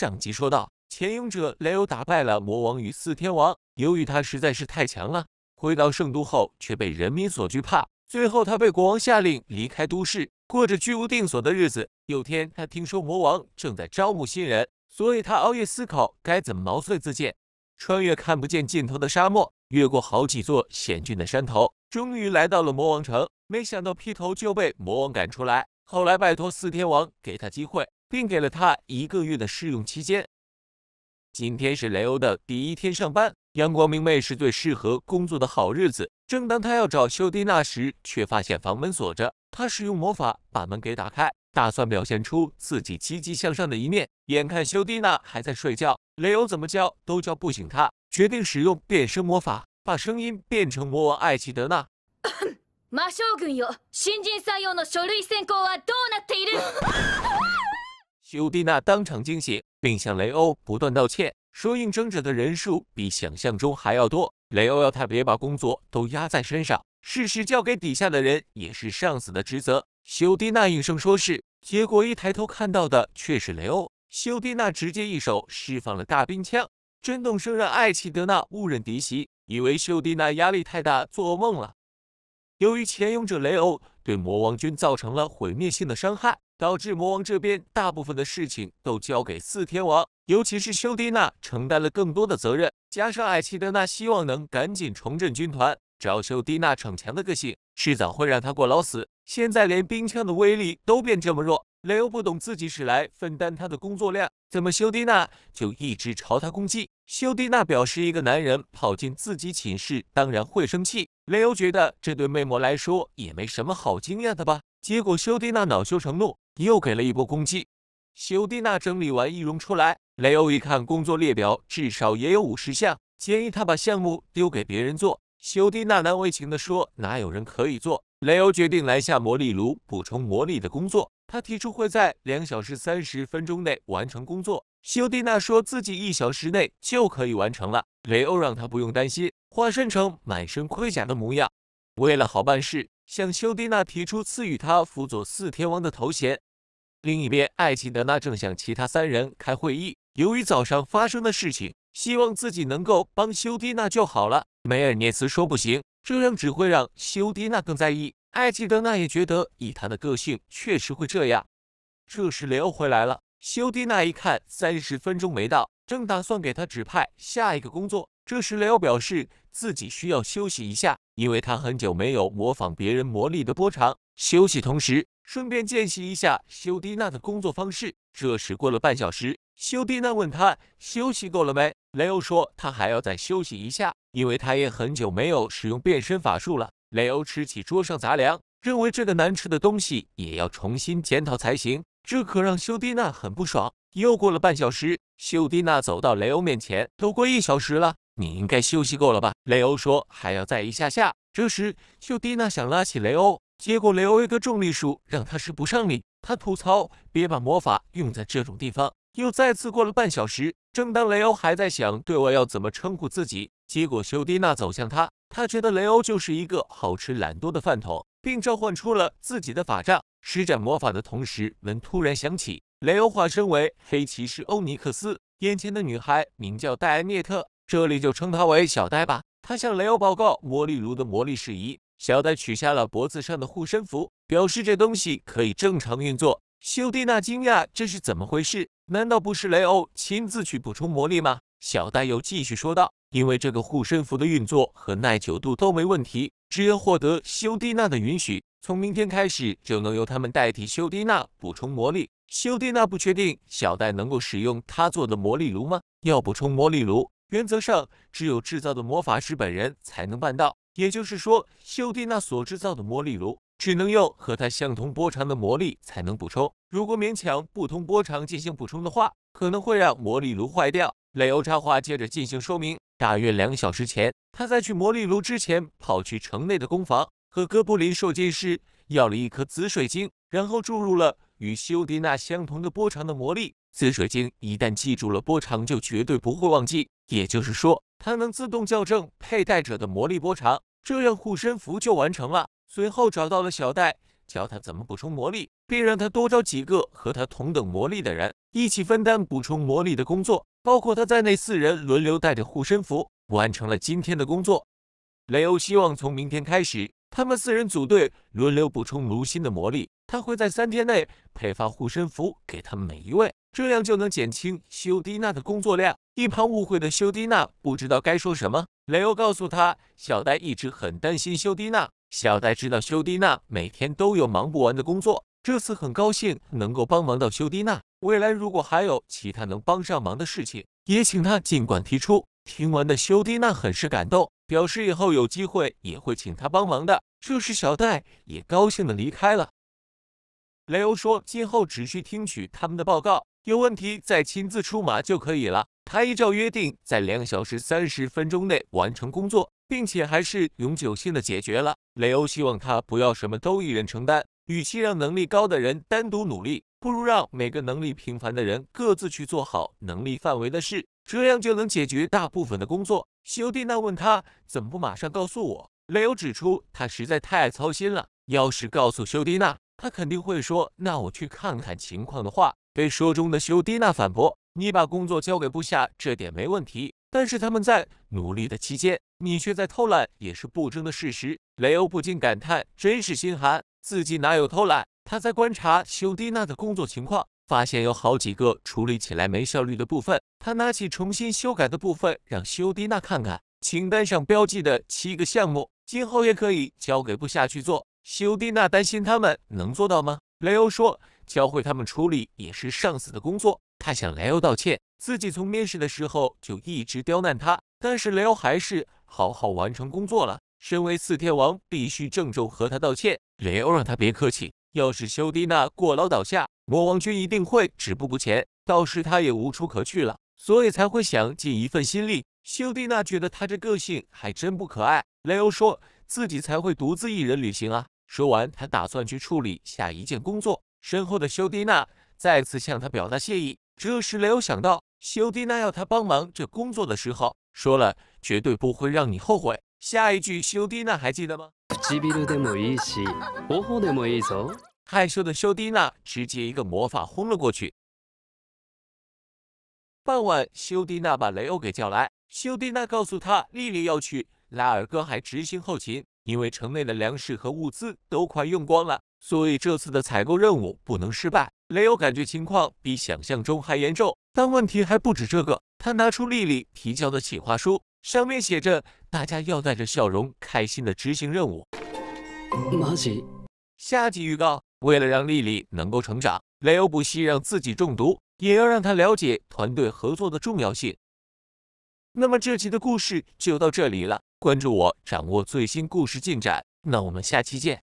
上集说到，前勇者雷欧打败了魔王与四天王，由于他实在是太强了，回到圣都后却被人民所惧怕，最后他被国王下令离开都市，过着居无定所的日子。有天他听说魔王正在招募新人，所以他熬夜思考该怎么毛遂自荐。穿越看不见尽头的沙漠，越过好几座险峻的山头，终于来到了魔王城，没想到劈头就被魔王赶出来。后来拜托四天王给他机会。并给了他一个月的试用期间。今天是雷欧的第一天上班，阳光明媚是最适合工作的好日子。正当他要找修蒂娜时，却发现房门锁着。他使用魔法把门给打开，打算表现出自己积极向上的一面。眼看修蒂娜还在睡觉，雷欧怎么叫都叫不醒他，决定使用变身魔法，把声音变成魔王艾奇德纳。马 将军有新人参用の書類選考はどうなっている？修蒂娜当场惊醒，并向雷欧不断道歉，说应征者的人数比想象中还要多。雷欧要他别把工作都压在身上，事事交给底下的人，也是上司的职责。修蒂娜应声说是，结果一抬头看到的却是雷欧。修蒂娜直接一手释放了大冰枪，震动声让艾奇德纳误认敌袭，以为修蒂娜压力太大做噩梦了。由于潜泳者雷欧对魔王军造成了毁灭性的伤害。导致魔王这边大部分的事情都交给四天王，尤其是修蒂娜承担了更多的责任。加上艾奇德纳希望能赶紧重振军团，找修蒂娜逞强的个性，迟早会让他过劳死。现在连冰枪的威力都变这么弱，雷欧不懂自己是来分担他的工作量，怎么修蒂娜就一直朝他攻击？修蒂娜表示，一个男人跑进自己寝室，当然会生气。雷欧觉得这对魅魔来说也没什么好惊讶的吧？结果修蒂娜恼羞成怒，又给了一波攻击。修蒂娜整理完易容出来，雷欧一看工作列表，至少也有五十项，建议他把项目丢给别人做。修蒂娜难为情地说：“哪有人可以做？”雷欧决定来下魔力炉补充魔力的工作。他提出会在两小时三十分钟内完成工作。修蒂娜说自己一小时内就可以完成了。雷欧让他不用担心，化身成满身盔甲的模样，为了好办事。向修蒂娜提出赐予他辅佐四天王的头衔。另一边，艾奇德纳正向其他三人开会议。由于早上发生的事情，希望自己能够帮修蒂娜就好了。梅尔涅斯说不行，这样只会让修蒂娜更在意。艾奇德纳也觉得以他的个性，确实会这样。这时，雷欧回来了。修蒂娜一看，三十分钟没到，正打算给他指派下一个工作。这时，雷欧表示。自己需要休息一下，因为他很久没有模仿别人魔力的波长。休息同时，顺便见习一下修蒂娜的工作方式。这时过了半小时，修蒂娜问他休息够了没？雷欧说他还要再休息一下，因为他也很久没有使用变身法术了。雷欧吃起桌上杂粮，认为这个难吃的东西也要重新检讨才行。这可让修蒂娜很不爽。又过了半小时，修蒂娜走到雷欧面前，都过一小时了。你应该休息够了吧？雷欧说还要再一下下。这时，修蒂娜想拉起雷欧，结果雷欧一个重力术让他使不上力。他吐槽：“别把魔法用在这种地方。”又再次过了半小时，正当雷欧还在想对外要怎么称呼自己，结果修蒂娜走向他。他觉得雷欧就是一个好吃懒惰的饭桶，并召唤出了自己的法杖，施展魔法的同时，门突然响起。雷欧化身为黑骑士欧尼克斯，眼前的女孩名叫戴安涅特。这里就称他为小呆吧。他向雷欧报告魔力炉的魔力事宜。小呆取下了脖子上的护身符，表示这东西可以正常运作。修蒂娜惊讶：“这是怎么回事？难道不是雷欧亲自去补充魔力吗？”小呆又继续说道：“因为这个护身符的运作和耐久度都没问题，只要获得修蒂娜的允许，从明天开始就能由他们代替修蒂娜补充魔力。”修蒂娜不确定小戴能够使用他做的魔力炉吗？要补充魔力炉。原则上，只有制造的魔法师本人才能办到。也就是说，修蒂娜所制造的魔力炉只能用和它相同波长的魔力才能补充。如果勉强不同波长进行补充的话，可能会让魔力炉坏掉。雷欧插话，接着进行说明：大约两小时前，他在去魔力炉之前，跑去城内的工坊和哥布林受戒师。要了一颗紫水晶，然后注入了与修迪娜相同的波长的魔力。紫水晶一旦记住了波长，就绝对不会忘记，也就是说，它能自动校正佩戴者的魔力波长。这样护身符就完成了。随后找到了小戴，教他怎么补充魔力，并让他多招几个和他同等魔力的人，一起分担补充魔力的工作。包括他在内四人轮流带着护身符，完成了今天的工作。雷欧希望从明天开始。他们四人组队，轮流补充卢新的魔力。他会在三天内配发护身符给他们每一位，这样就能减轻修蒂娜的工作量。一旁误会的修蒂娜不知道该说什么。雷欧告诉他，小戴一直很担心修蒂娜。小戴知道修蒂娜每天都有忙不完的工作，这次很高兴能够帮忙到修蒂娜。未来如果还有其他能帮上忙的事情，也请他尽管提出。听完的修蒂娜很是感动。表示以后有机会也会请他帮忙的。这时，小戴也高兴的离开了。雷欧说：“今后只需听取他们的报告，有问题再亲自出马就可以了。”他依照约定，在两小时三十分钟内完成工作，并且还是永久性的解决了。雷欧希望他不要什么都一人承担，与其让能力高的人单独努力，不如让每个能力平凡的人各自去做好能力范围的事。这样就能解决大部分的工作。修蒂娜问他怎么不马上告诉我。雷欧指出他实在太操心了。要是告诉修蒂娜，他肯定会说：“那我去看看情况的话。”被说中的修蒂娜反驳：“你把工作交给部下，这点没问题。但是他们在努力的期间，你却在偷懒，也是不争的事实。”雷欧不禁感叹：“真是心寒，自己哪有偷懒？”他在观察修蒂娜的工作情况。发现有好几个处理起来没效率的部分，他拿起重新修改的部分让修迪娜看看。清单上标记的七个项目，今后也可以交给部下去做。修迪娜担心他们能做到吗？雷欧说：“教会他们处理也是上司的工作。”他向雷欧道歉，自己从面试的时候就一直刁难他，但是雷欧还是好好完成工作了。身为四天王，必须郑重和他道歉。雷欧让他别客气，要是修迪娜过劳倒下。魔王君一定会止步不前，到时他也无处可去了，所以才会想尽一份心力。修蒂娜觉得他这个性还真不可爱。雷欧说自己才会独自一人旅行啊！说完，他打算去处理下一件工作。身后的修蒂娜再次向他表达谢意。这时，雷欧想到修蒂娜要他帮忙这工作的时候，说了绝对不会让你后悔。下一句，修蒂娜还记得吗？害羞的修蒂娜直接一个魔法轰了过去。傍晚，修蒂娜把雷欧给叫来。修蒂娜告诉他，莉莉要去拉尔哥海执行后勤，因为城内的粮食和物资都快用光了，所以这次的采购任务不能失败。雷欧感觉情况比想象中还严重，但问题还不止这个。他拿出莉莉提交的企划书，上面写着：“大家要带着笑容，开心的执行任务。”马奇，下集预告。为了让莉莉能够成长，雷欧不惜让自己中毒，也要让她了解团队合作的重要性。那么这期的故事就到这里了，关注我，掌握最新故事进展。那我们下期见。